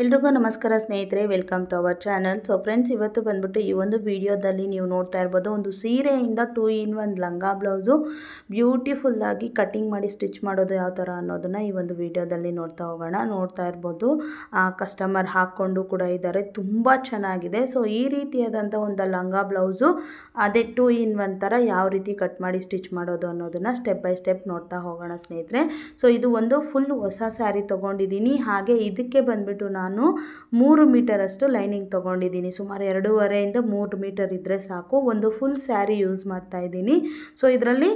ಎಲ್ರಿಗೂ ನಮಸ್ಕಾರ ಸ್ನೇಹಿತರೆ welcome to our channel so friends ಇವತ್ತು ಬಂದ್ಬಿಟ್ಟು ಈ ಒಂದು ವಿಡಿಯೋದಲ್ಲಿ ನೀವು ನೋಡ್ತಾ ಇರ್ಬೋದು ಒಂದು ಸೀರೆಯಿಂದ ಟೂ ಇನ್ ಒನ್ ಲಂಗಾ ಬ್ಲೌಸು ಬ್ಯೂಟಿಫುಲ್ಲಾಗಿ ಕಟಿಂಗ್ ಮಾಡಿ ಸ್ಟಿಚ್ ಮಾಡೋದು ಯಾವ ಥರ ಅನ್ನೋದನ್ನು ಈ ಒಂದು ವಿಡಿಯೋದಲ್ಲಿ ನೋಡ್ತಾ ಹೋಗೋಣ ನೋಡ್ತಾ ಇರ್ಬೋದು ಕಸ್ಟಮರ್ ಹಾಕ್ಕೊಂಡು ಕೂಡ ಇದ್ದಾರೆ ತುಂಬ ಚೆನ್ನಾಗಿದೆ ಸೊ ಈ ರೀತಿಯಾದಂಥ ಒಂದು ಲಂಗ ಬ್ಲೌಸು ಅದೇ ಟೂ ಇನ್ ಒನ್ ಥರ ಯಾವ ರೀತಿ ಕಟ್ ಮಾಡಿ ಸ್ಟಿಚ್ ಮಾಡೋದು ಅನ್ನೋದನ್ನು ಸ್ಟೆಪ್ ಬೈ ಸ್ಟೆಪ್ ನೋಡ್ತಾ ಹೋಗೋಣ ಸ್ನೇಹಿತರೆ ಸೊ ಇದು ಒಂದು ಫುಲ್ ಹೊಸ ಸ್ಯಾರಿ ತೊಗೊಂಡಿದ್ದೀನಿ ಹಾಗೆ ಇದಕ್ಕೆ ಬಂದ್ಬಿಟ್ಟು ನಾನು ಮೂರು ಮೀಟರಷ್ಟು ಲೈನಿಂಗ್ ತೊಗೊಂಡಿದ್ದೀನಿ ಸುಮಾರು ಎರಡೂವರೆಯಿಂದ ಮೂರು ಮೀಟರ್ ಇದ್ದರೆ ಸಾಕು ಒಂದು ಫುಲ್ ಸ್ಯಾರಿ ಯೂಸ್ ಮಾಡ್ತಾ ಇದ್ದೀನಿ ಸೊ ಇದರಲ್ಲಿ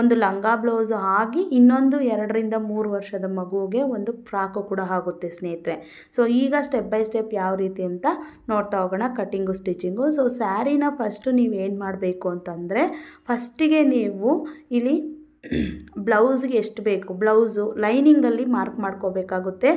ಒಂದು ಲಂಗ ಬ್ಲೌಸ್ ಆಗಿ ಇನ್ನೊಂದು ಎರಡರಿಂದ ಮೂರು ವರ್ಷದ ಮಗುವಿಗೆ ಒಂದು ಫ್ರಾಕು ಕೂಡ ಆಗುತ್ತೆ ಸ್ನೇಹಿತರೆ ಸೊ ಈಗ ಸ್ಟೆಪ್ ಬೈ ಸ್ಟೆಪ್ ಯಾವ ರೀತಿ ಅಂತ ನೋಡ್ತಾ ಹೋಗೋಣ ಕಟ್ಟಿಂಗು ಸ್ಟಿಚಿಂಗು ಸೊ ಸ್ಯಾರಿನ ಫಸ್ಟು ಏನು ಮಾಡಬೇಕು ಅಂತಂದರೆ ಫಸ್ಟಿಗೆ ನೀವು ಇಲ್ಲಿ ಬ್ಲೌಸ್ಗೆ ಎಷ್ಟು ಬೇಕು ಬ್ಲೌಸು ಲೈನಿಂಗಲ್ಲಿ ಮಾರ್ಕ್ ಮಾಡ್ಕೋಬೇಕಾಗುತ್ತೆ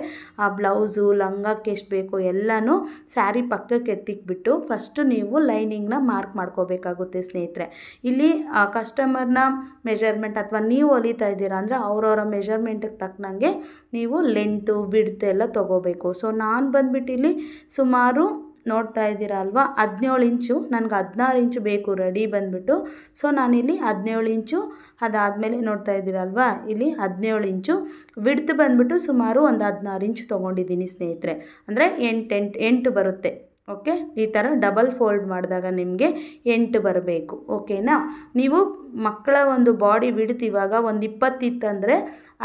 ಆ ಬ್ಲೌಸು ಲಂಗಕ್ಕೆ ಎಷ್ಟು ಬೇಕು ಎಲ್ಲನೂ ಸ್ಯಾರಿ ಪಕ್ಕಕ್ಕೆ ಎತ್ತಿಕ್ಬಿಟ್ಟು ಫಸ್ಟು ನೀವು ಲೈನಿಂಗ್ನ ಮಾರ್ಕ್ ಮಾಡ್ಕೋಬೇಕಾಗುತ್ತೆ ಸ್ನೇಹಿತರೆ ಇಲ್ಲಿ ಕಸ್ಟಮರ್ನ ಮೆಷರ್ಮೆಂಟ್ ಅಥವಾ ನೀವು ಹೊಲಿತಾ ಇದ್ದೀರಾ ಅಂದರೆ ಅವರವರ ಮೆಷರ್ಮೆಂಟಿಗೆ ತಕ್ಕನಂಗೆ ನೀವು ಲೆಂತು ಬಿಡ್ತೆಲ್ಲ ಎಲ್ಲ ತೊಗೋಬೇಕು ಸೊ ನಾನು ಬಂದ್ಬಿಟ್ಟು ಇಲ್ಲಿ ಸುಮಾರು ನೋಡ್ತಾ ಇದ್ದೀರಾ ಅಲ್ವಾ ಹದಿನೇಳು ಇಂಚು ನನಗೆ ಹದಿನಾರು ಇಂಚು ಬೇಕು ರೆಡಿ ಬಂದುಬಿಟ್ಟು ಸೊ ನಾನಿಲ್ಲಿ ಹದಿನೇಳು ಇಂಚು ಅದಾದಮೇಲೆ ನೋಡ್ತಾ ಇದ್ದೀರಲ್ವಾ ಇಲ್ಲಿ ಹದಿನೇಳು ಇಂಚು ವಿಡ್ತ್ ಬಂದುಬಿಟ್ಟು ಸುಮಾರು ಒಂದು ಹದಿನಾರು ಇಂಚು ತೊಗೊಂಡಿದ್ದೀನಿ ಸ್ನೇಹಿತರೆ ಅಂದರೆ ಎಂಟು ಎಂಟು ಎಂಟು ಬರುತ್ತೆ ಓಕೆ ಈ ಥರ ಡಬಲ್ ಫೋಲ್ಡ್ ಮಾಡಿದಾಗ ನಿಮಗೆ ಎಂಟು ಬರಬೇಕು ಓಕೆನಾ ನೀವು ಮಕ್ಕಳ ಒಂದು ಬಾಡಿ ಬಿಡ್ತಿವಾಗ ಒಂದು ಇಪ್ಪತ್ತಿತ್ತಂದರೆ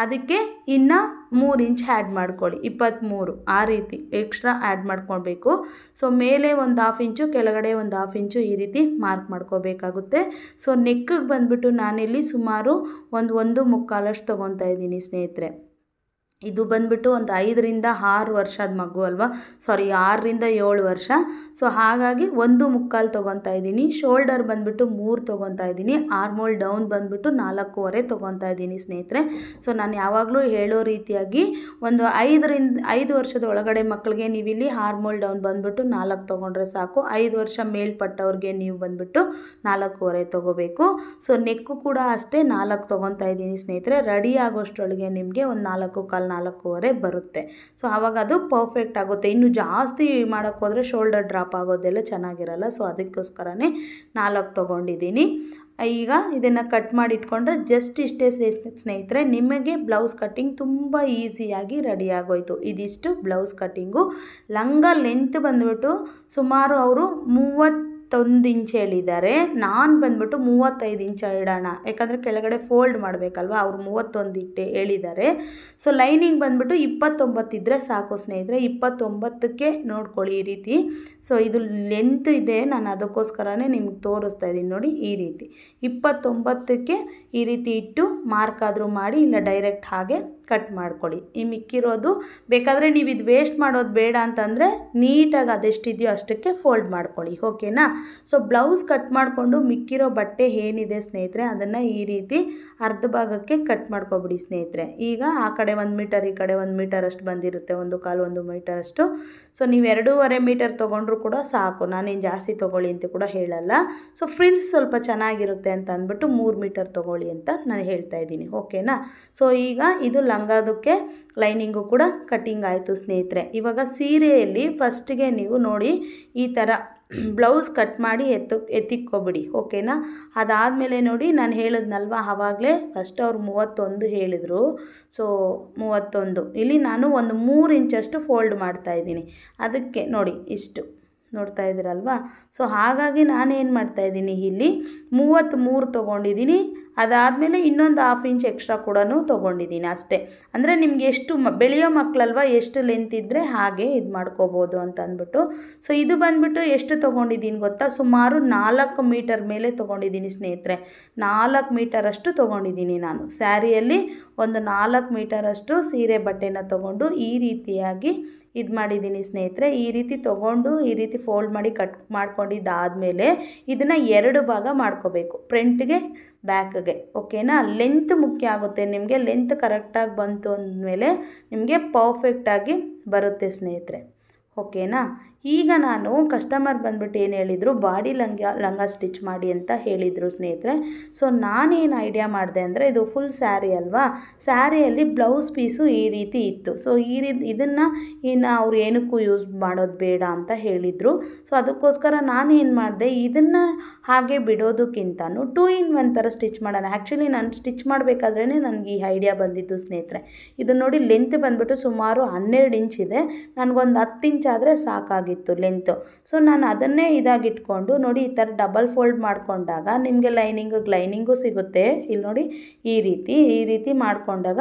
ಅದಕ್ಕೆ ಇನ್ನು ಮೂರು ಇಂಚ್ ಆ್ಯಡ್ ಮಾಡ್ಕೊಳ್ಳಿ ಇಪ್ಪತ್ತ್ಮೂರು ಆ ರೀತಿ ಎಕ್ಸ್ಟ್ರಾ ಆ್ಯಡ್ ಮಾಡ್ಕೊಳ್ಬೇಕು ಸೊ ಮೇಲೆ ಒಂದು ಹಾಫ್ ಇಂಚು ಕೆಳಗಡೆ ಒಂದು ಹಾಫ್ ಇಂಚು ಈ ರೀತಿ ಮಾರ್ಕ್ ಮಾಡ್ಕೋಬೇಕಾಗುತ್ತೆ ಸೊ ನೆಕ್ಕಿಗೆ ಬಂದುಬಿಟ್ಟು ನಾನಿಲ್ಲಿ ಸುಮಾರು ಒಂದು ಒಂದು ಮುಕ್ಕಾಲಷ್ಟು ತೊಗೊತಾ ಇದ್ದೀನಿ ಸ್ನೇಹಿತರೆ ಇದು ಬಂದ್ಬಿಟ್ಟು ಒಂದು ಐದರಿಂದ ಆರು ವರ್ಷದ ಮಗು ಅಲ್ವಾ ಸಾರಿ ಆರರಿಂದ ಏಳು ವರ್ಷ ಸೊ ಹಾಗಾಗಿ ಒಂದು ಮುಕ್ಕಾಲು ತೊಗೊತಾ ಇದ್ದೀನಿ ಶೋಲ್ಡರ್ ಬಂದುಬಿಟ್ಟು ಮೂರು ತೊಗೊತಾ ಇದ್ದೀನಿ ಆರ್ಮೋಲ್ ಡೌನ್ ಬಂದುಬಿಟ್ಟು ನಾಲ್ಕೂವರೆ ತೊಗೊತಾ ಇದ್ದೀನಿ ಸ್ನೇಹಿತರೆ ಸೊ ನಾನು ಯಾವಾಗಲೂ ಹೇಳೋ ರೀತಿಯಾಗಿ ಒಂದು ಐದರಿಂದ ಐದು ವರ್ಷದ ಒಳಗಡೆ ಮಕ್ಕಳಿಗೆ ನೀವಿಲ್ಲಿ ಹಾರ್ಮೋಲ್ ಡೌನ್ ಬಂದುಬಿಟ್ಟು ನಾಲ್ಕು ತೊಗೊಂಡ್ರೆ ಸಾಕು ಐದು ವರ್ಷ ಮೇಲ್ಪಟ್ಟವ್ರಿಗೆ ನೀವು ಬಂದುಬಿಟ್ಟು ನಾಲ್ಕೂವರೆ ತೊಗೋಬೇಕು ಸೊ ನೆಕ್ಕು ಕೂಡ ಅಷ್ಟೇ ನಾಲ್ಕು ತೊಗೊತಾ ಇದ್ದೀನಿ ಸ್ನೇಹಿತರೆ ರೆಡಿ ಆಗೋಷ್ಟರೊಳಗೆ ನಿಮಗೆ ಒಂದು ನಾಲ್ಕು ಕಾಲು ನಾಲ್ಕೂವರೆ ಬರುತ್ತೆ ಸೊ ಆವಾಗ ಅದು ಪರ್ಫೆಕ್ಟ್ ಆಗುತ್ತೆ ಇನ್ನು ಜಾಸ್ತಿ ಮಾಡೋಕ್ಕೋದ್ರೆ ಶೋಲ್ಡರ್ ಡ್ರಾಪ್ ಆಗೋದೆಲ್ಲ ಚೆನ್ನಾಗಿರಲ್ಲ ಸೊ ಅದಕ್ಕೋಸ್ಕರನೇ ನಾಲ್ಕು ತೊಗೊಂಡಿದ್ದೀನಿ ಈಗ ಇದನ್ನು ಕಟ್ ಮಾಡಿ ಇಟ್ಕೊಂಡ್ರೆ ಜಸ್ಟ್ ಇಷ್ಟೇ ಸ್ನೇಹಿತರೆ ನಿಮಗೆ ಬ್ಲೌಸ್ ಕಟ್ಟಿಂಗ್ ತುಂಬ ಈಸಿಯಾಗಿ ರೆಡಿ ಆಗೋಯಿತು ಇದಿಷ್ಟು ಬ್ಲೌಸ್ ಕಟ್ಟಿಂಗು ಲಂಗ ಲೆಂತ್ ಬಂದುಬಿಟ್ಟು ಸುಮಾರು ಅವರು ಮೂವತ್ತು ಇಪ್ಪತ್ತೊಂದು ಇಂಚ್ ಹೇಳಿದ್ದಾರೆ ನಾನು ಬಂದ್ಬಿಟ್ಟು ಮೂವತ್ತೈದು ಇಂಚ್ ಇಡೋಣ ಯಾಕಂದರೆ ಕೆಳಗಡೆ ಫೋಲ್ಡ್ ಮಾಡಬೇಕಲ್ವ ಅವರು ಮೂವತ್ತೊಂದು ಇಟ್ಟೆ ಹೇಳಿದ್ದಾರೆ ಸೊ ಲೈನಿಂಗ್ ಬಂದ್ಬಿಟ್ಟು ಇಪ್ಪತ್ತೊಂಬತ್ತಿದ್ದರೆ ಸಾಕು ಸ್ನೇಹಿತರೆ ಇಪ್ಪತ್ತೊಂಬತ್ತಕ್ಕೆ ನೋಡ್ಕೊಳ್ಳಿ ಈ ರೀತಿ ಸೊ ಇದು ಲೆಂತ್ ಇದೆ ನಾನು ಅದಕ್ಕೋಸ್ಕರನೇ ನಿಮ್ಗೆ ತೋರಿಸ್ತಾ ಇದ್ದೀನಿ ನೋಡಿ ಈ ರೀತಿ ಇಪ್ಪತ್ತೊಂಬತ್ತಕ್ಕೆ ಈ ರೀತಿ ಇಟ್ಟು ಮಾರ್ಕ್ ಆದರೂ ಮಾಡಿ ಇಲ್ಲ ಡೈರೆಕ್ಟ್ ಹಾಗೆ ಕಟ್ ಮಾಡ್ಕೊಳ್ಳಿ ಈ ಮಿಕ್ಕಿರೋದು ಬೇಕಾದರೆ ನೀವು ಇದು ವೇಸ್ಟ್ ಮಾಡೋದು ಬೇಡ ಅಂತಂದರೆ ನೀಟಾಗಿ ಅದೆಷ್ಟಿದೆಯೋ ಅಷ್ಟಕ್ಕೆ ಫೋಲ್ಡ್ ಮಾಡ್ಕೊಳ್ಳಿ ಓಕೆನಾ ಸೊ ಬ್ಲೌಸ್ ಕಟ್ ಮಾಡಿಕೊಂಡು ಮಿಕ್ಕಿರೋ ಬಟ್ಟೆ ಏನಿದೆ ಸ್ನೇಹಿತರೆ ಅದನ್ನು ಈ ರೀತಿ ಅರ್ಧ ಭಾಗಕ್ಕೆ ಕಟ್ ಮಾಡ್ಕೊಬಿಡಿ ಸ್ನೇಹಿತರೆ ಈಗ ಆ ಕಡೆ ಒಂದು ಮೀಟರ್ ಈ ಕಡೆ ಒಂದು ಮೀಟರ್ ಅಷ್ಟು ಬಂದಿರುತ್ತೆ ಒಂದು ಕಾಲು ಒಂದು ಮೀಟರ್ ಅಷ್ಟು ಸೊ ನೀವು ಎರಡೂವರೆ ಮೀಟರ್ ತೊಗೊಂಡ್ರು ಕೂಡ ಸಾಕು ನಾನೇನು ಜಾಸ್ತಿ ತೊಗೊಳ್ಳಿ ಅಂತ ಕೂಡ ಹೇಳಲ್ಲ ಸೊ ಫ್ರಿಲ್ಸ್ ಸ್ವಲ್ಪ ಚೆನ್ನಾಗಿರುತ್ತೆ ಅಂತ ಅಂದ್ಬಿಟ್ಟು ಮೂರು ಮೀಟರ್ ತೊಗೊಳ್ಳಿ ಅಂತ ನಾನು ಹೇಳ್ತಾ ಇದ್ದೀನಿ ಓಕೆನಾ ಸೊ ಈಗ ಇದು ಲಂಗ ಲಂಗದಕ್ಕೆ ಲೈನಿಂಗು ಕೂಡ ಕಟ್ಟಿಂಗ್ ಆಯಿತು ಸ್ನೇಹಿತರೆ ಇವಾಗ ಸೀರೆಯಲ್ಲಿ ಫಸ್ಟ್ಗೆ ನೀವು ನೋಡಿ ಈ ಥರ ಬ್ಲೌಸ್ ಕಟ್ ಮಾಡಿ ಎತ್ತು ಎತ್ತಿಕ್ಕೊಬಿಡಿ ಓಕೆನಾ ಅದಾದಮೇಲೆ ನೋಡಿ ನಾನು ಹೇಳಿದ್ನಲ್ವ ಆವಾಗಲೇ ಫಸ್ಟ್ ಅವ್ರು ಮೂವತ್ತೊಂದು ಹೇಳಿದರು ಸೊ ಮೂವತ್ತೊಂದು ಇಲ್ಲಿ ನಾನು ಒಂದು ಮೂರು ಇಂಚಷ್ಟು ಫೋಲ್ಡ್ ಮಾಡ್ತಾಯಿದ್ದೀನಿ ಅದಕ್ಕೆ ನೋಡಿ ಇಷ್ಟು ನೋಡ್ತಾ ಇದ್ದೀರಲ್ವಾ ಸೊ ಹಾಗಾಗಿ ನಾನೇನು ಮಾಡ್ತಾಯಿದ್ದೀನಿ ಇಲ್ಲಿ ಮೂವತ್ತ್ಮೂರು ತೊಗೊಂಡಿದ್ದೀನಿ ಅದಾದಮೇಲೆ ಇನ್ನೊಂದು ಹಾಫ್ ಇಂಚ್ ಎಕ್ಸ್ಟ್ರಾ ಕೂಡ ತೊಗೊಂಡಿದ್ದೀನಿ ಅಷ್ಟೇ ಅಂದರೆ ನಿಮಗೆ ಎಷ್ಟು ಮ ಬೆಳೆಯೋ ಮಕ್ಕಳಲ್ವ ಎಷ್ಟು ಲೆಂತ್ ಇದ್ದರೆ ಹಾಗೆ ಇದು ಮಾಡ್ಕೋಬೋದು ಅಂತ ಅಂದ್ಬಿಟ್ಟು ಸೊ ಇದು ಬಂದುಬಿಟ್ಟು ಎಷ್ಟು ತೊಗೊಂಡಿದ್ದೀನಿ ಗೊತ್ತಾ ಸುಮಾರು ನಾಲ್ಕು ಮೀಟರ್ ಮೇಲೆ ತೊಗೊಂಡಿದ್ದೀನಿ ಸ್ನೇಹಿತರೆ ನಾಲ್ಕು ಮೀಟರಷ್ಟು ತೊಗೊಂಡಿದ್ದೀನಿ ನಾನು ಸ್ಯಾರಿಯಲ್ಲಿ ಒಂದು ನಾಲ್ಕು ಮೀಟರಷ್ಟು ಸೀರೆ ಬಟ್ಟೆನ ತೊಗೊಂಡು ಈ ರೀತಿಯಾಗಿ ಇದು ಮಾಡಿದ್ದೀನಿ ಸ್ನೇಹಿತರೆ ಈ ರೀತಿ ತೊಗೊಂಡು ಈ ರೀತಿ ಫೋಲ್ಡ್ ಮಾಡಿ ಕಟ್ ಮೇಲೆ ಇದನ್ನು ಎರಡು ಭಾಗ ಮಾಡ್ಕೋಬೇಕು ಫ್ರಂಟ್ಗೆ ಬ್ಯಾಕ್ಗೆ ಆಗುತ್ತೆ ಓಕೆನಾ ಲೆಂತ್ ಮುಖ್ಯ ಆಗುತ್ತೆ ನಿಮಗೆ ಲೆಂತ್ ಕರೆಕ್ಟಾಗಿ ಬಂತು ಅಂದಮೇಲೆ ನಿಮಗೆ ಪರ್ಫೆಕ್ಟಾಗಿ ಬರುತ್ತೆ ಸ್ನೇಹಿತರೆ ಓಕೆನಾ ಈಗ ನಾನು ಕಸ್ಟಮರ್ ಬಂದ್ಬಿಟ್ಟು ಏನು ಹೇಳಿದರು ಬಾಡಿ ಲಂಗ ಲಂಗ ಸ್ಟಿಚ್ ಮಾಡಿ ಅಂತ ಹೇಳಿದರು ಸ್ನೇಹಿತರೆ ಸೊ ನಾನೇನು ಐಡಿಯಾ ಮಾಡಿದೆ ಅಂದರೆ ಇದು ಫುಲ್ ಸ್ಯಾರಿ ಅಲ್ವಾ ಸ್ಯಾರಿಯಲ್ಲಿ ಬ್ಲೌಸ್ ಪೀಸು ಈ ರೀತಿ ಇತ್ತು ಸೊ ಈ ರೀತಿ ಇದನ್ನು ಇನ್ನು ಅವ್ರು ಏನಕ್ಕೂ ಯೂಸ್ ಮಾಡೋದು ಬೇಡ ಅಂತ ಹೇಳಿದರು ಸೊ ಅದಕ್ಕೋಸ್ಕರ ನಾನೇನು ಮಾಡಿದೆ ಇದನ್ನು ಹಾಗೆ ಬಿಡೋದಕ್ಕಿಂತ ಟೂ ಇನ್ ಒನ್ ಥರ ಸ್ಟಿಚ್ ಮಾಡೋಣ ಆ್ಯಕ್ಚುಲಿ ನಾನು ಸ್ಟಿಚ್ ಮಾಡಬೇಕಾದ್ರೇ ನನಗೆ ಈ ಐಡಿಯಾ ಬಂದಿದ್ದು ಸ್ನೇಹಿತರೆ ಇದು ನೋಡಿ ಲೆಂತ್ ಬಂದ್ಬಿಟ್ಟು ಸುಮಾರು ಹನ್ನೆರಡು ಇಂಚ್ ಇದೆ ನನಗೊಂದು ಹತ್ತು ಇಂಚ್ ಆದರೆ ಸಾಕಾಗಿ ಆಗಿತ್ತು ಲೆಂತ್ ಸೊ ನಾನು ಅದನ್ನೇ ಇದಾಗಿಟ್ಕೊಂಡು ನೋಡಿ ಈ ಥರ ಡಬಲ್ ಫೋಲ್ಡ್ ಮಾಡಿಕೊಂಡಾಗ ನಿಮಗೆ ಲೈನಿಂಗ್ ಲೈನಿಂಗು ಸಿಗುತ್ತೆ ಇಲ್ಲಿ ನೋಡಿ ಈ ರೀತಿ ಈ ರೀತಿ ಮಾಡಿಕೊಂಡಾಗ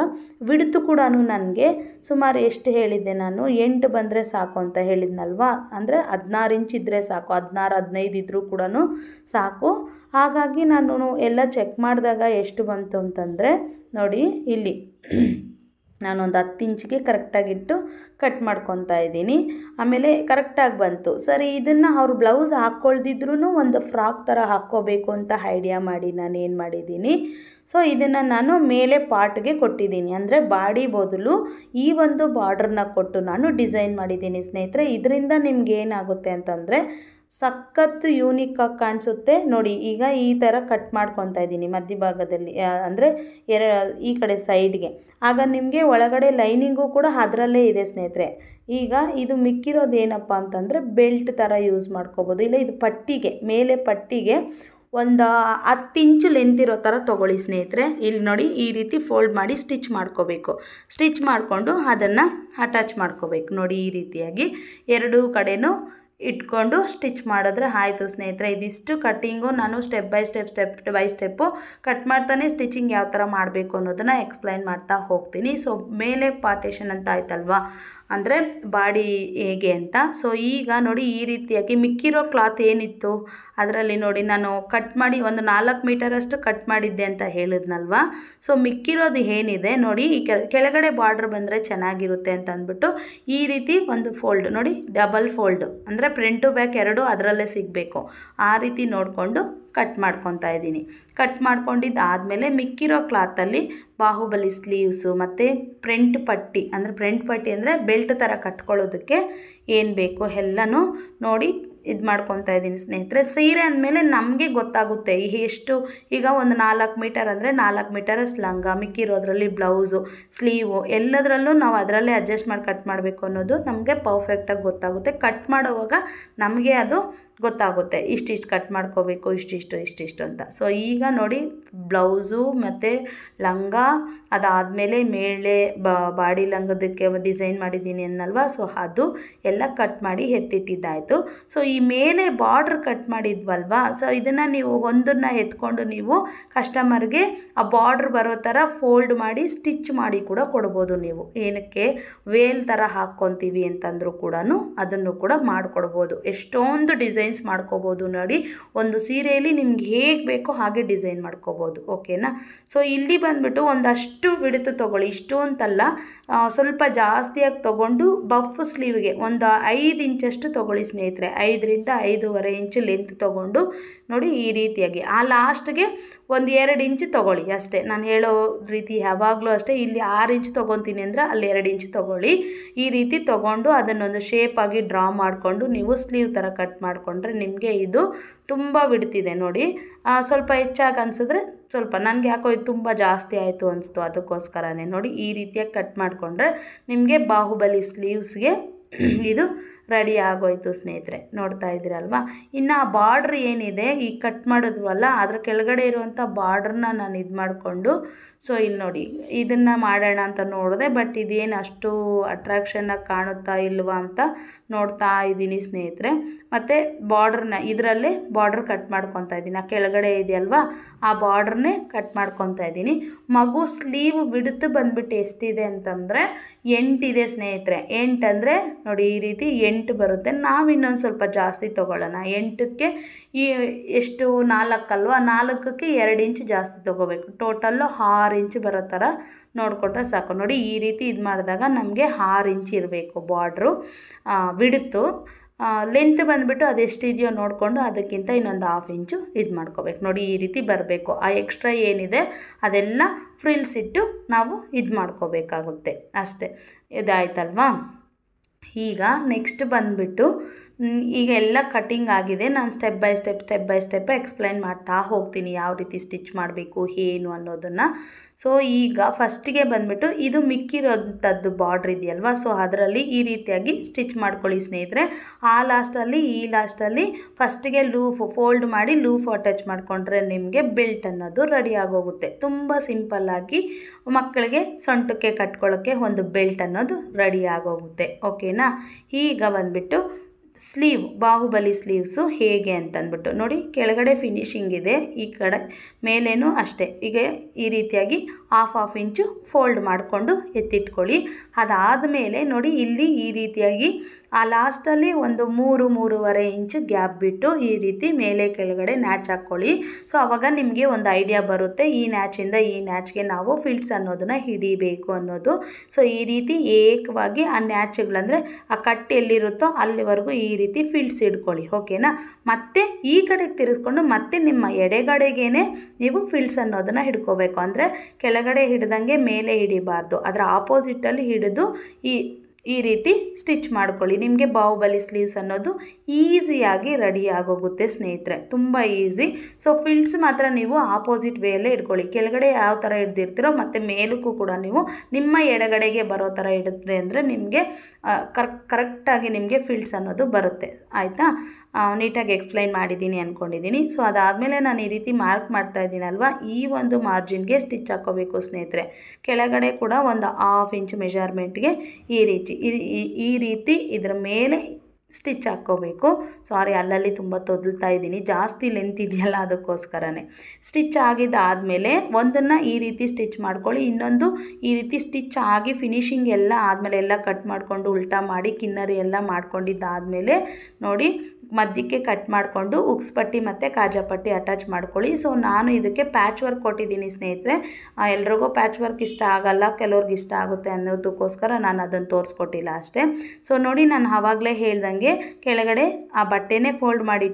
ವಿಡ್ತು ಕೂಡ ನನಗೆ ಸುಮಾರು ಎಷ್ಟು ಹೇಳಿದ್ದೆ ನಾನು ಎಂಟು ಬಂದರೆ ಸಾಕು ಅಂತ ಹೇಳಿದ್ನಲ್ವ ಅಂದರೆ ಹದಿನಾರು ಇಂಚ್ ಇದ್ದರೆ ಸಾಕು ಹದಿನಾರು ಹದಿನೈದು ಇದ್ದರೂ ಕೂಡ ಸಾಕು ಹಾಗಾಗಿ ನಾನು ಎಲ್ಲ ಚೆಕ್ ಮಾಡಿದಾಗ ಎಷ್ಟು ಬಂತು ಅಂತಂದರೆ ನೋಡಿ ಇಲ್ಲಿ ನಾನೊಂದು ಹತ್ತು ಇಂಚಿಗೆ ಕರೆಕ್ಟಾಗಿಟ್ಟು ಕಟ್ ಮಾಡ್ಕೊತಾ ಇದ್ದೀನಿ ಆಮೇಲೆ ಕರೆಕ್ಟಾಗಿ ಬಂತು ಸರಿ ಇದನ್ನು ಅವ್ರು ಬ್ಲೌಸ್ ಹಾಕ್ಕೊಳ್ದಿದ್ರೂ ಒಂದು ಫ್ರಾಕ್ ಥರ ಹಾಕ್ಕೋಬೇಕು ಅಂತ ಐಡಿಯಾ ಮಾಡಿ ನಾನು ಏನು ಮಾಡಿದ್ದೀನಿ ಸೊ ಇದನ್ನು ನಾನು ಮೇಲೆ ಪಾರ್ಟ್ಗೆ ಕೊಟ್ಟಿದ್ದೀನಿ ಅಂದರೆ ಬಾಡಿ ಬದಲು ಈ ಒಂದು ಬಾರ್ಡ್ರನ್ನ ಕೊಟ್ಟು ನಾನು ಡಿಸೈನ್ ಮಾಡಿದ್ದೀನಿ ಸ್ನೇಹಿತರೆ ಇದರಿಂದ ನಿಮ್ಗೆ ಏನಾಗುತ್ತೆ ಅಂತಂದರೆ ಸಖತ್ತು ಆಗಿ ಕಾಣಿಸುತ್ತೆ ನೋಡಿ ಈಗ ಈ ಥರ ಕಟ್ ಮಾಡ್ಕೊತಾ ಇದ್ದೀನಿ ಮಧ್ಯಭಾಗದಲ್ಲಿ ಅಂದರೆ ಎರ ಈ ಕಡೆ ಸೈಡ್ಗೆ ಆಗ ನಿಮಗೆ ಒಳಗಡೆ ಲೈನಿಂಗು ಕೂಡ ಅದರಲ್ಲೇ ಇದೆ ಸ್ನೇಹಿತರೆ ಈಗ ಇದು ಮಿಕ್ಕಿರೋದು ಏನಪ್ಪ ಅಂತಂದರೆ ಬೆಲ್ಟ್ ಥರ ಯೂಸ್ ಮಾಡ್ಕೋಬೋದು ಇಲ್ಲ ಇದು ಪಟ್ಟಿಗೆ ಮೇಲೆ ಪಟ್ಟಿಗೆ ಒಂದು ಹತ್ತು ಇಂಚು ಲೆಂತ್ ಇರೋ ಥರ ತೊಗೊಳ್ಳಿ ಸ್ನೇಹಿತರೆ ಇಲ್ಲಿ ನೋಡಿ ಈ ರೀತಿ ಫೋಲ್ಡ್ ಮಾಡಿ ಸ್ಟಿಚ್ ಮಾಡ್ಕೋಬೇಕು ಸ್ಟಿಚ್ ಮಾಡಿಕೊಂಡು ಅದನ್ನು ಅಟ್ಯಾಚ್ ಮಾಡ್ಕೋಬೇಕು ನೋಡಿ ಈ ರೀತಿಯಾಗಿ ಎರಡೂ ಕಡೆಯೂ ಇಟ್ಕೊಂಡು ಸ್ಟಿಚ್ ಮಾಡಿದ್ರೆ ಆಯಿತು ಸ್ನೇಹಿತರೆ ಇದಿಷ್ಟು ಕಟ್ಟಿಂಗು ನಾನು step by step step by step cut ಮಾಡ್ತಾನೆ ಸ್ಟಿಚಿಂಗ್ ಯಾವ ಥರ ಮಾಡಬೇಕು ಅನ್ನೋದನ್ನು ಎಕ್ಸ್ಪ್ಲೈನ್ ಮಾಡ್ತಾ ಹೋಗ್ತೀನಿ ಸೊ ಮೇಲೆ ಪಾರ್ಟೇಷನ್ ಅಂತ ಆಯ್ತಲ್ವಾ ಅಂದರೆ ಬಾಡಿ ಹೇಗೆ ಅಂತ ಸೊ ಈಗ ನೋಡಿ ಈ ರೀತಿಯಾಗಿ ಮಿಕ್ಕಿರೋ ಕ್ಲಾತ್ ಏನಿತ್ತು ಅದರಲ್ಲಿ ನೋಡಿ ನಾನು ಕಟ್ ಮಾಡಿ ಒಂದು ನಾಲ್ಕು ಮೀಟರಷ್ಟು ಕಟ್ ಮಾಡಿದ್ದೆ ಅಂತ ಹೇಳಿದ್ನಲ್ವ ಸೊ ಮಿಕ್ಕಿರೋದು ಏನಿದೆ ನೋಡಿ ಈ ಕೆಳಗಡೆ ಬಾರ್ಡ್ರ್ ಬಂದರೆ ಚೆನ್ನಾಗಿರುತ್ತೆ ಅಂತ ಅಂದ್ಬಿಟ್ಟು ಈ ರೀತಿ ಒಂದು ಫೋಲ್ಡ್ ನೋಡಿ ಡಬಲ್ ಫೋಲ್ಡ್ ಅಂದರೆ ಪ್ರಿಂಟು ಬ್ಯಾಕ್ ಎರಡು ಅದರಲ್ಲೇ ಸಿಗಬೇಕು ಆ ರೀತಿ ನೋಡಿಕೊಂಡು ಕಟ್ ಮಾಡ್ಕೊತಾ ಇದ್ದೀನಿ ಕಟ್ ಮಾಡ್ಕೊಂಡಿದ್ದಾದಮೇಲೆ ಮಿಕ್ಕಿರೋ ಕ್ಲಾತಲ್ಲಿ ಬಾಹುಬಲಿ ಸ್ಲೀವ್ಸು ಮತ್ತು ಪ್ರಿಂಟ್ ಪಟ್ಟಿ ಅಂದರೆ ಪ್ರಿಂಟ್ ಪಟ್ಟಿ ಅಂದರೆ ಬೆಲ್ಟ್ ಥರ ಕಟ್ಕೊಳ್ಳೋದಕ್ಕೆ ಏನು ಬೇಕು ಎಲ್ಲನೂ ನೋಡಿ ಇದು ಮಾಡ್ಕೊತಾ ಇದ್ದೀನಿ ಸ್ನೇಹಿತರೆ ಸೀರೆ ಅಂದಮೇಲೆ ನಮಗೆ ಗೊತ್ತಾಗುತ್ತೆ ಎಷ್ಟು ಈಗ ಒಂದು ನಾಲ್ಕು ಮೀಟರ್ ಅಂದರೆ ನಾಲ್ಕು ಮೀಟರ್ ಸ್ಲಂಗ ಮಿಕ್ಕಿರೋದ್ರಲ್ಲಿ ಬ್ಲೌಸು ಸ್ಲೀವು ಎಲ್ಲದರಲ್ಲೂ ನಾವು ಅದರಲ್ಲೇ ಅಡ್ಜಸ್ಟ್ ಮಾಡಿ ಕಟ್ ಮಾಡಬೇಕು ಅನ್ನೋದು ನಮಗೆ ಪರ್ಫೆಕ್ಟಾಗಿ ಗೊತ್ತಾಗುತ್ತೆ ಕಟ್ ಮಾಡುವಾಗ ನಮಗೆ ಅದು ಗೊತ್ತಾಗುತ್ತೆ ಇಷ್ಟಿಷ್ಟು ಕಟ್ ಮಾಡ್ಕೋಬೇಕು ಇಷ್ಟಿಷ್ಟು ಇಷ್ಟಿಷ್ಟು ಅಂತ ಸೊ ಈಗ ನೋಡಿ ಬ್ಲೌಸು ಮತ್ತು ಲಂಗ ಅದಾದಮೇಲೆ ಮೇಳೆ ಬಾಡಿ ಲಂಗದಕ್ಕೆ ಡಿಸೈನ್ ಮಾಡಿದ್ದೀನಿ ಅನ್ನಲ್ವ ಸೊ ಅದು ಎಲ್ಲ ಕಟ್ ಮಾಡಿ ಎತ್ತಿಟ್ಟಿದ್ದಾಯಿತು ಸೊ ಈ ಮೇಲೆ ಬಾರ್ಡ್ರ್ ಕಟ್ ಮಾಡಿದ್ವಲ್ವ ಸೊ ಇದನ್ನು ನೀವು ಒಂದನ್ನ ಎತ್ಕೊಂಡು ನೀವು ಕಸ್ಟಮರ್ಗೆ ಆ ಬಾರ್ಡ್ರ್ ಬರೋ ಥರ ಫೋಲ್ಡ್ ಮಾಡಿ ಸ್ಟಿಚ್ ಮಾಡಿ ಕೂಡ ಕೊಡ್ಬೋದು ನೀವು ಏನಕ್ಕೆ ವೇಲ್ ಥರ ಹಾಕ್ಕೊತೀವಿ ಅಂತಂದರೂ ಕೂಡ ಅದನ್ನು ಕೂಡ ಮಾಡಿಕೊಡ್ಬೋದು ಎಷ್ಟೊಂದು ಡಿಸೈನ್ ಡಿಸೈನ್ಸ್ ಮಾಡ್ಕೋಬೋದು ನೋಡಿ ಒಂದು ಸೀರೆಯಲ್ಲಿ ನಿಮ್ಗೆ ಹೇಗೆ ಬೇಕೋ ಹಾಗೆ ಡಿಸೈನ್ ಮಾಡ್ಕೋಬೋದು ಓಕೆನಾ ಸೊ ಇಲ್ಲಿ ಬಂದುಬಿಟ್ಟು ಒಂದಷ್ಟು ಬಿಡಿತು ತೊಗೊಳ್ಳಿ ಇಷ್ಟು ಅಂತಲ್ಲ ಸ್ವಲ್ಪ ಜಾಸ್ತಿಯಾಗಿ ತೊಗೊಂಡು ಬಫ್ ಸ್ಲೀವ್ಗೆ ಒಂದು ಐದು ಇಂಚಷ್ಟು ತೊಗೊಳ್ಳಿ ಸ್ನೇಹಿತರೆ ಐದರಿಂದ ಐದೂವರೆ ಇಂಚು ಲೆಂತ್ ತೊಗೊಂಡು ನೋಡಿ ಈ ರೀತಿಯಾಗಿ ಆ ಲಾಸ್ಟ್ಗೆ ಒಂದು ಎರಡು ಇಂಚ್ ತೊಗೊಳ್ಳಿ ಅಷ್ಟೇ ನಾನು ಹೇಳೋ ರೀತಿ ಯಾವಾಗಲೂ ಅಷ್ಟೇ ಇಲ್ಲಿ ಆರು ಇಂಚ್ ತೊಗೊತೀನಿ ಅಂದರೆ ಅಲ್ಲಿ ಎರಡು ಇಂಚ್ ತೊಗೊಳ್ಳಿ ಈ ರೀತಿ ತೊಗೊಂಡು ಅದನ್ನೊಂದು ಶೇಪಾಗಿ ಡ್ರಾ ಮಾಡಿಕೊಂಡು ನೀವು ಸ್ಲೀವ್ ಥರ ಕಟ್ ಮಾಡಿಕೊಂಡು ನಿಮಗೆ ಇದು ತುಂಬ ಬಿಡ್ತಿದೆ ನೋಡಿ ಸ್ವಲ್ಪ ಹೆಚ್ಚಾಗಿ ಅನಿಸಿದ್ರೆ ಸ್ವಲ್ಪ ನನಗೆ ಯಾಕೋ ಇದು ತುಂಬ ಜಾಸ್ತಿ ಆಯಿತು ಅನಿಸ್ತು ಅದಕ್ಕೋಸ್ಕರನೇ ನೋಡಿ ಈ ರೀತಿಯಾಗಿ ಕಟ್ ಮಾಡಿಕೊಂಡ್ರೆ ನಿಮಗೆ ಬಾಹುಬಲಿ ಸ್ಲೀವ್ಸ್ಗೆ ಇದು ರೆಡಿ ಆಗೋಯಿತು ಸ್ನೇಹಿತರೆ ನೋಡ್ತಾ ಇದ್ದೀರಲ್ವ ಇನ್ನು ಆ ಬಾರ್ಡ್ರ್ ಏನಿದೆ ಈ ಕಟ್ ಮಾಡಿದ್ವಲ್ಲ ಅದ್ರ ಕೆಳಗಡೆ ಇರುವಂಥ ಬಾರ್ಡ್ರನ್ನ ನಾನು ಇದು ಮಾಡಿಕೊಂಡು ಸೊ ಇಲ್ಲಿ ನೋಡಿ ಇದನ್ನು ಮಾಡೋಣ ಅಂತ ನೋಡಿದೆ ಬಟ್ ಇದೇನು ಅಷ್ಟು ಅಟ್ರ್ಯಾಕ್ಷನ್ನಾಗಿ ಕಾಣುತ್ತಾ ಇಲ್ವಾ ಅಂತ ನೋಡ್ತಾ ಇದ್ದೀನಿ ಸ್ನೇಹಿತರೆ ಮತ್ತು ಬಾರ್ಡ್ರನ್ನ ಇದರಲ್ಲೇ ಬಾರ್ಡ್ರ್ ಕಟ್ ಮಾಡ್ಕೊತಾ ಇದ್ದೀನಿ ಆ ಕೆಳಗಡೆ ಇದೆಯಲ್ವಾ ಆ ಬಾರ್ಡ್ರನ್ನೇ ಕಟ್ ಮಾಡ್ಕೊತಾ ಇದ್ದೀನಿ ಮಗು ಸ್ಲೀವ್ ಬಿಡುತ್ತೆ ಬಂದುಬಿಟ್ಟು ಎಷ್ಟಿದೆ ಅಂತಂದರೆ ಎಂಟಿದೆ ಸ್ನೇಹಿತರೆ ಎಂಟಂದರೆ ನೋಡಿ ಈ ರೀತಿ ಎಂಟು ಬರುತ್ತೆ ನಾವು ಇನ್ನೊಂದು ಸ್ವಲ್ಪ ಜಾಸ್ತಿ ತೊಗೊಳ್ಳೋಣ ಎಂಟಕ್ಕೆ ಈ ಎಷ್ಟು ನಾಲ್ಕಲ್ವ ನಾಲ್ಕಕ್ಕೆ ಎರಡು ಇಂಚು ಜಾಸ್ತಿ ತೊಗೋಬೇಕು ಟೋಟಲ್ಲು ಆರು ಇಂಚು ಬರೋ ಥರ ನೋಡಿಕೊಂಡ್ರೆ ಸಾಕು ನೋಡಿ ಈ ರೀತಿ ಇದು ಮಾಡಿದಾಗ ನಮಗೆ ಆರು ಇಂಚ್ ಇರಬೇಕು ಬಾರ್ಡ್ರು ಬಿಡುತ್ತು ಲೆಂತ್ ಬಂದುಬಿಟ್ಟು ಅದೆಷ್ಟಿದೆಯೋ ನೋಡಿಕೊಂಡು ಅದಕ್ಕಿಂತ ಇನ್ನೊಂದು ಹಾಫ್ ಇಂಚು ಇದು ಮಾಡ್ಕೋಬೇಕು ನೋಡಿ ಈ ರೀತಿ ಬರಬೇಕು ಆ ಎಕ್ಸ್ಟ್ರಾ ಏನಿದೆ ಅದೆಲ್ಲ ಫ್ರಿಲ್ಸ್ ಇಟ್ಟು ನಾವು ಇದು ಮಾಡ್ಕೋಬೇಕಾಗುತ್ತೆ ಅಷ್ಟೇ ಇದಾಯ್ತಲ್ವಾ ಈಗ ನೆಕ್ಸ್ಟ್ ಬಂದುಬಿಟ್ಟು ಈಗ ಎಲ್ಲ ಕಟಿಂಗ್ ಆಗಿದೆ ನಾನು step by step step by step explain ಮಾಡ್ತಾ ಹೋಗ್ತೀನಿ ಯಾವ ರೀತಿ ಸ್ಟಿಚ್ ಮಾಡಬೇಕು ಏನು ಅನ್ನೋದನ್ನು ಸೊ ಈಗ ಫಸ್ಟಿಗೆ ಬಂದುಬಿಟ್ಟು ಇದು ಮಿಕ್ಕಿರೋಂಥದ್ದು ಬಾರ್ಡ್ರ್ ಇದೆಯಲ್ವ ಸೊ ಅದರಲ್ಲಿ ಈ ರೀತಿಯಾಗಿ ಸ್ಟಿಚ್ ಮಾಡ್ಕೊಳ್ಳಿ ಸ್ನೇಹಿತರೆ ಆ ಲಾಸ್ಟಲ್ಲಿ ಈ ಲಾಸ್ಟಲ್ಲಿ ಫಸ್ಟಿಗೆ ಲೂಫ್ ಫೋಲ್ಡ್ ಮಾಡಿ ಲೂಫ್ ಅಟ್ಯಾಚ್ ಮಾಡಿಕೊಂಡ್ರೆ ನಿಮಗೆ ಬೆಲ್ಟ್ ಅನ್ನೋದು ರೆಡಿ ಆಗೋಗುತ್ತೆ ತುಂಬ ಸಿಂಪಲ್ಲಾಗಿ ಮಕ್ಕಳಿಗೆ ಸೊಂಟಕ್ಕೆ ಕಟ್ಕೊಳ್ಳೋಕ್ಕೆ ಒಂದು ಬೆಲ್ಟ್ ಅನ್ನೋದು ರೆಡಿ ಆಗೋಗುತ್ತೆ ಓಕೆನಾ ಈಗ ಬಂದುಬಿಟ್ಟು ಸ್ಲೀವ್ ಬಾಹುಬಲಿ ಸ್ಲೀವ್ಸು ಹೇಗೆ ಅಂತಂದ್ಬಿಟ್ಟು ನೋಡಿ ಕೆಳಗಡೆ ಫಿನಿಶಿಂಗ್ ಇದೆ ಈ ಕಡೆ ಮೇಲೇನೂ ಅಷ್ಟೇ ಈಗ ಈ ರೀತಿಯಾಗಿ ಹಾಫ್ ಹಾಫ್ ಇಂಚು ಫೋಲ್ಡ್ ಮಾಡಿಕೊಂಡು ಎತ್ತಿಟ್ಕೊಳ್ಳಿ ಅದಾದ ಮೇಲೆ ನೋಡಿ ಇಲ್ಲಿ ಈ ರೀತಿಯಾಗಿ ಆ ಲಾಸ್ಟಲ್ಲಿ ಒಂದು ಮೂರು ಮೂರುವರೆ ಇಂಚು ಗ್ಯಾಪ್ ಬಿಟ್ಟು ಈ ರೀತಿ ಮೇಲೆ ಕೆಳಗಡೆ ನ್ಯಾಚ್ ಹಾಕ್ಕೊಳ್ಳಿ ಸೊ ಅವಾಗ ನಿಮಗೆ ಒಂದು ಐಡಿಯಾ ಬರುತ್ತೆ ಈ ನ್ಯಾಚಿಂದ ಈ ನ್ಯಾಚ್ಗೆ ನಾವು ಫಿಲ್ಟ್ಸ್ ಅನ್ನೋದನ್ನು ಹಿಡಿಬೇಕು ಅನ್ನೋದು ಸೊ ಈ ರೀತಿ ಏಕವಾಗಿ ಆ ನ್ಯಾಚ್ಗಳಂದರೆ ಆ ಕಟ್ಟೆ ಎಲ್ಲಿರುತ್ತೋ ಅಲ್ಲಿವರೆಗೂ ಈ ಈ ರೀತಿ ಫಿಲ್ಟ್ಸ್ ಇಡ್ಕೊಳ್ಳಿ ಓಕೆನಾ ಮತ್ತೆ ಈ ಕಡೆಗೆ ತಿರುಗಿಸ್ಕೊಂಡು ಮತ್ತೆ ನಿಮ್ಮ ಎಡೆಗಡೆಗೇನೆ ನೀವು ಫಿಲ್ಟ್ಸ್ ಅನ್ನೋದನ್ನು ಹಿಡ್ಕೋಬೇಕು ಅಂದರೆ ಕೆಳಗಡೆ ಹಿಡ್ದಂಗೆ ಮೇಲೆ ಹಿಡಿಬಾರ್ದು ಅದರ ಆಪೋಸಿಟಲ್ಲಿ ಹಿಡಿದು ಈ ಈ ರೀತಿ ಸ್ಟಿಚ್ ಮಾಡ್ಕೊಳ್ಳಿ ನಿಮಗೆ ಬಾಹುಬಲಿ ಸ್ಲೀವ್ಸ್ ಅನ್ನೋದು ಈಸಿಯಾಗಿ ರೆಡಿ ಆಗೋಗುತ್ತೆ ಸ್ನೇಹಿತರೆ ತುಂಬ ಈಸಿ ಸೊ ಫಿಲ್ಡ್ಸ್ ಮಾತ್ರ ನೀವು ಆಪೋಸಿಟ್ ವೇಯಲ್ಲೇ ಇಟ್ಕೊಳ್ಳಿ ಕೆಳಗಡೆ ಯಾವ ಥರ ಹಿಡ್ದಿರ್ತೀರೋ ಮತ್ತು ಮೇಲಕ್ಕೂ ಕೂಡ ನೀವು ನಿಮ್ಮ ಎಡಗಡೆಗೆ ಬರೋ ಥರ ಇಡಿದ್ರೆ ಅಂದರೆ ನಿಮಗೆ ಕರೆಕ್ಟಾಗಿ ನಿಮಗೆ ಫಿಲ್ಟ್ಸ್ ಅನ್ನೋದು ಬರುತ್ತೆ ಆಯಿತಾ ನೀಟಾಗಿ ಎಕ್ಸ್ಪ್ಲೈನ್ ಮಾಡಿದ್ದೀನಿ ಅಂದ್ಕೊಂಡಿದ್ದೀನಿ ಸೊ ಅದಾದಮೇಲೆ ನಾನು ಈ ರೀತಿ ಮಾರ್ಕ್ ಮಾಡ್ತಾ ಇದ್ದೀನಲ್ವ ಈ ಒಂದು ಮಾರ್ಜಿನ್ಗೆ ಸ್ಟಿಚ್ ಹಾಕೋಬೇಕು ಸ್ನೇಹಿತರೆ ಕೆಳಗಡೆ ಕೂಡ ಒಂದು ಹಾಫ್ ಇಂಚ್ ಮೆಷರ್ಮೆಂಟ್ಗೆ ಈ ರೀತಿ ಈ ರೀತಿ ಇದರ ಮೇಲೆ ಸ್ಟಿಚ್ ಹಾಕ್ಕೋಬೇಕು ಸಾರಿ ಅಲ್ಲಲ್ಲಿ ತುಂಬ ತೊದಲ್ತಾ ಇದ್ದೀನಿ ಜಾಸ್ತಿ ಲೆಂತ್ ಇದೆಯಲ್ಲ ಅದಕ್ಕೋಸ್ಕರನೇ ಸ್ಟಿಚ್ ಆಗಿದ್ದಾದಮೇಲೆ ಒಂದನ್ನು ಈ ರೀತಿ ಸ್ಟಿಚ್ ಮಾಡ್ಕೊಳ್ಳಿ ಇನ್ನೊಂದು ಈ ರೀತಿ ಸ್ಟಿಚ್ ಆಗಿ ಫಿನಿಶಿಂಗ್ ಎಲ್ಲ ಆದಮೇಲೆ ಎಲ್ಲ ಕಟ್ ಮಾಡಿಕೊಂಡು ಉಲ್ಟಾ ಮಾಡಿ ಕಿನ್ನರಿ ಎಲ್ಲ ಮಾಡ್ಕೊಂಡಿದ್ದಾದಮೇಲೆ ನೋಡಿ ಮಧ್ಯಕ್ಕೆ ಕಟ್ ಮಾಡಿಕೊಂಡು ಉಕ್ಸ್ ಪಟ್ಟಿ ಮತ್ತು ಕಾಜಾ ಪಟ್ಟಿ ಅಟ್ಯಾಚ್ ಮಾಡ್ಕೊಳ್ಳಿ ಸೊ ನಾನು ಇದಕ್ಕೆ ಪ್ಯಾಚ್ ವರ್ಕ್ ಕೊಟ್ಟಿದ್ದೀನಿ ಸ್ನೇಹಿತರೆ ಎಲ್ರಿಗೂ ಪ್ಯಾಚ್ ವರ್ಕ್ ಇಷ್ಟ ಆಗಲ್ಲ ಕೆಲವ್ರಿಗೆ ಇಷ್ಟ ಆಗುತ್ತೆ ಅನ್ನೋದಕ್ಕೋಸ್ಕರ ನಾನು ಅದನ್ನು ತೋರಿಸ್ಕೊಟ್ಟಿಲ್ಲ ಅಷ್ಟೇ ಸೊ ನೋಡಿ ನಾನು ಆವಾಗಲೇ ಹೇಳ್ದಂಗೆ ಕೆಳಗಡೆ ಆ ಬಟ್ಟೆನೇ ಫೋಲ್ಡ್ ಮಾಡಿ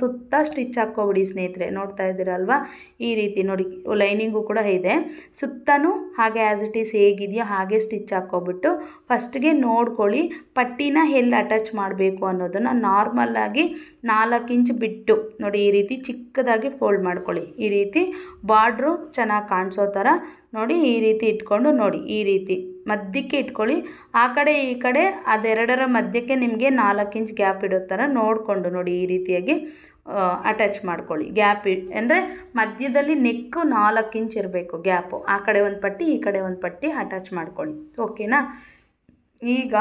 ಸುತ್ತ ಸ್ಟಿಚ್ ಹಾಕ್ಕೊಬಿಡಿ ಸ್ನೇಹಿತರೆ ನೋಡ್ತಾ ಇದ್ದೀರಲ್ವ ಈ ರೀತಿ ನೋಡಿ ಲೈನಿಂಗು ಕೂಡ ಇದೆ ಸುತ್ತನೂ ಹಾಗೆ ಆ್ಯಸ್ ಇಟ್ ಈಸ್ ಹೇಗಿದೆಯೋ ಹಾಗೆ ಸ್ಟಿಚ್ ಹಾಕ್ಕೊಬಿಟ್ಟು ಫಸ್ಟ್ಗೆ ನೋಡ್ಕೊಳ್ಳಿ ಪಟ್ಟಿನ ಎಲ್ಲಿ ಅಟ್ಯಾಚ್ ಮಾಡಬೇಕು ಅನ್ನೋದನ್ನು ನಾರ್ಮಲ್ ಸಾಲಾಗಿ ನಾಲ್ಕು ಇಂಚ್ ಬಿಟ್ಟು ನೋಡಿ ಈ ರೀತಿ ಚಿಕ್ಕದಾಗಿ ಫೋಲ್ಡ್ ಮಾಡ್ಕೊಳ್ಳಿ ಈ ರೀತಿ ಬಾರ್ಡ್ರು ಚೆನ್ನಾಗಿ ಕಾಣಿಸೋ ಥರ ನೋಡಿ ಈ ರೀತಿ ಇಟ್ಕೊಂಡು ನೋಡಿ ಈ ರೀತಿ ಮಧ್ಯಕ್ಕೆ ಇಟ್ಕೊಳ್ಳಿ ಆ ಕಡೆ ಈ ಕಡೆ ಅದೆರಡರ ಮಧ್ಯಕ್ಕೆ ನಿಮಗೆ ನಾಲ್ಕು ಇಂಚ್ ಗ್ಯಾಪ್ ಇಡೋ ಥರ ನೋಡಿಕೊಂಡು ನೋಡಿ ಈ ರೀತಿಯಾಗಿ ಅಟ್ಯಾಚ್ ಮಾಡ್ಕೊಳ್ಳಿ ಗ್ಯಾಪ್ ಇ ಅಂದರೆ ಮಧ್ಯದಲ್ಲಿ ನೆಕ್ಕು ನಾಲ್ಕು ಇಂಚ್ ಇರಬೇಕು ಗ್ಯಾಪು ಆ ಕಡೆ ಒಂದು ಪಟ್ಟಿ ಈ ಕಡೆ ಒಂದು ಪಟ್ಟಿ ಅಟ್ಯಾಚ್ ಮಾಡ್ಕೊಳ್ಳಿ ಓಕೆನಾ ಈಗ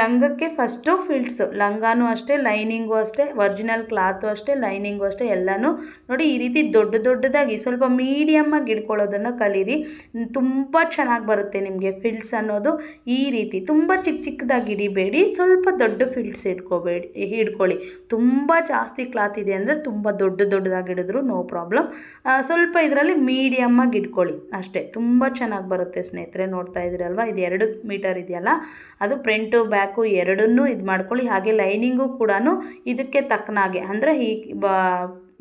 ಲಂಗಕ್ಕೆ ಫಸ್ಟು ಫಿಲ್ಟ್ಸು ಲಂಗಾನು ಅಷ್ಟೇ ಲೈನಿಂಗು ಅಷ್ಟೇ ಒರಿಜಿನಲ್ ಕ್ಲಾತು ಅಷ್ಟೇ ಲೈನಿಂಗು ಅಷ್ಟೇ ಎಲ್ಲನೂ ನೋಡಿ ಈ ರೀತಿ ದೊಡ್ಡ ದೊಡ್ಡದಾಗಿ ಸ್ವಲ್ಪ ಮೀಡಿಯಮ್ಮಾಗಿ ಇಡ್ಕೊಳ್ಳೋದನ್ನು ಕಲೀರಿ ತುಂಬ ಚೆನ್ನಾಗಿ ಬರುತ್ತೆ ನಿಮಗೆ ಫಿಲ್ಟ್ಸ್ ಅನ್ನೋದು ಈ ರೀತಿ ತುಂಬ ಚಿಕ್ಕ ಚಿಕ್ಕದಾಗಿ ಹಿಡಿಬೇಡಿ ಸ್ವಲ್ಪ ದೊಡ್ಡ ಫಿಲ್ಟ್ಸ್ ಇಟ್ಕೋಬೇಡಿ ಹಿಡ್ಕೊಳ್ಳಿ ತುಂಬ ಜಾಸ್ತಿ ಕ್ಲಾತ್ ಇದೆ ಅಂದರೆ ತುಂಬ ದೊಡ್ಡ ದೊಡ್ಡದಾಗಿ ಹಿಡಿದ್ರು ನೋ ಪ್ರಾಬ್ಲಮ್ ಸ್ವಲ್ಪ ಇದರಲ್ಲಿ ಮೀಡಿಯಮ್ಮಾಗಿ ಇಟ್ಕೊಳ್ಳಿ ಅಷ್ಟೇ ತುಂಬ ಚೆನ್ನಾಗಿ ಬರುತ್ತೆ ಸ್ನೇಹಿತರೆ ನೋಡ್ತಾ ಇದ್ದೀರಲ್ವ ಇದು ಎರಡು ಮೀಟರ್ ಇದೆಯಲ್ಲ ಅದು ಪ್ರಿಂಟು ಬ್ಯಾ ಬ್ಯಾಕು ಎರಡನ್ನೂ ಇದು ಮಾಡ್ಕೊಳ್ಳಿ ಹಾಗೆ ಲೈನಿಂಗು ಕೂಡ ಇದಕ್ಕೆ ತಕ್ಕನಾಗೆ ಅಂದರೆ ಈ ಬಾ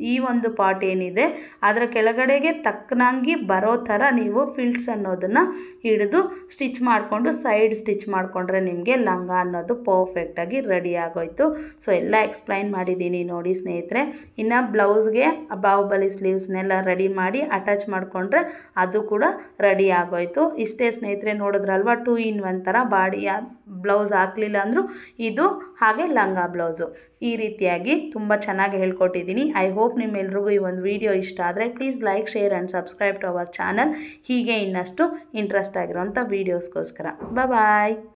ಈ ಒಂದು ಪಾರ್ಟ್ ಏನಿದೆ ಅದರ ಕೆಳಗಡೆಗೆ ತಕ್ಕನಾಗಿ ಬರೋ ಥರ ನೀವು ಫಿಲ್ಟ್ಸ್ ಅನ್ನೋದನ್ನು ಹಿಡಿದು ಸ್ಟಿಚ್ ಮಾಡಿಕೊಂಡು ಸೈಡ್ ಸ್ಟಿಚ್ ಮಾಡಿಕೊಂಡ್ರೆ ನಿಮಗೆ ಲಂಗ ಅನ್ನೋದು ಪರ್ಫೆಕ್ಟಾಗಿ ರೆಡಿ ಆಗೋಯ್ತು ಸೊ ಎಲ್ಲ ಎಕ್ಸ್ಪ್ಲೈನ್ ಮಾಡಿದ್ದೀನಿ ನೋಡಿ ಸ್ನೇಹಿತರೆ ಇನ್ನು ಬ್ಲೌಸ್ಗೆ ಬಾಹುಬಲಿ ಸ್ಲೀವ್ಸ್ನೆಲ್ಲ ರೆಡಿ ಮಾಡಿ ಅಟ್ಯಾಚ್ ಮಾಡಿಕೊಂಡ್ರೆ ಅದು ಕೂಡ ರೆಡಿ ಆಗೋಯ್ತು ಇಷ್ಟೇ ಸ್ನೇಹಿತರೆ ನೋಡಿದ್ರಲ್ವ ಟೂ ಇನ್ ಒನ್ ಥರ ಬಾಡಿಯ ಬ್ಲೌಸ್ ಹಾಕಲಿಲ್ಲ ಅಂದರೂ ಇದು ಹಾಗೆ ಲಂಗ ಬ್ಲೌಸು ಈ ರೀತಿಯಾಗಿ ತುಂಬ ಚೆನ್ನಾಗಿ ಹೇಳ್ಕೊಟ್ಟಿದ್ದೀನಿ ಐ ಹೋಪ್ ನಿಮ್ಮೆಲ್ರಿಗೂ ಈ ಒಂದು ವಿಡಿಯೋ ಇಷ್ಟ ಆದರೆ please like share and subscribe to our channel ಹೀಗೆ ಇನ್ನಷ್ಟು ಇಂಟ್ರೆಸ್ಟ್ ಆಗಿರೋಂಥ ವೀಡಿಯೋಸ್ಗೋಸ್ಕರ ಬಾಯ್